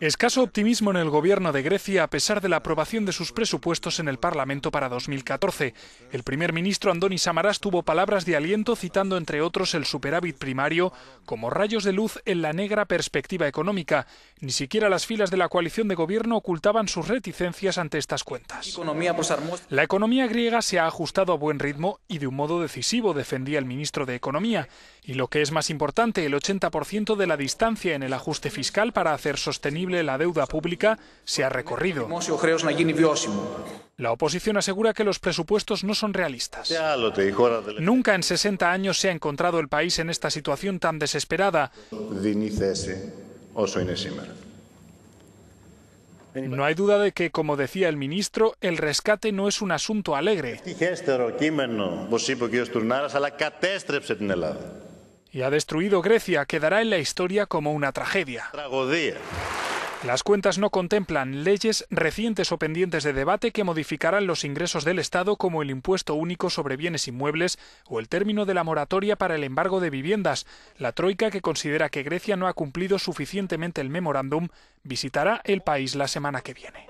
Escaso optimismo en el gobierno de Grecia a pesar de la aprobación de sus presupuestos en el Parlamento para 2014. El primer ministro Andoni Samaras tuvo palabras de aliento citando entre otros el superávit primario como rayos de luz en la negra perspectiva económica. Ni siquiera las filas de la coalición de gobierno ocultaban sus reticencias ante estas cuentas. La economía pues, este- griega se ha ajustado a buen ritmo y de un modo decisivo, defendía el ministro de Economía. Y lo que es más importante, el 80% de la distancia en el ajuste fiscal para hacer sostenible la deuda pública se ha recorrido. La oposición asegura que los presupuestos no son realistas. Nunca en 60 años se ha encontrado el país en esta situación tan desesperada. No hay duda de que, como decía el ministro, el rescate no es un asunto alegre y ha destruido Grecia quedará en la historia como una tragedia. Las cuentas no contemplan leyes recientes o pendientes de debate que modificarán los ingresos del Estado como el impuesto único sobre bienes inmuebles o el término de la moratoria para el embargo de viviendas. La Troika, que considera que Grecia no ha cumplido suficientemente el memorándum, visitará el país la semana que viene.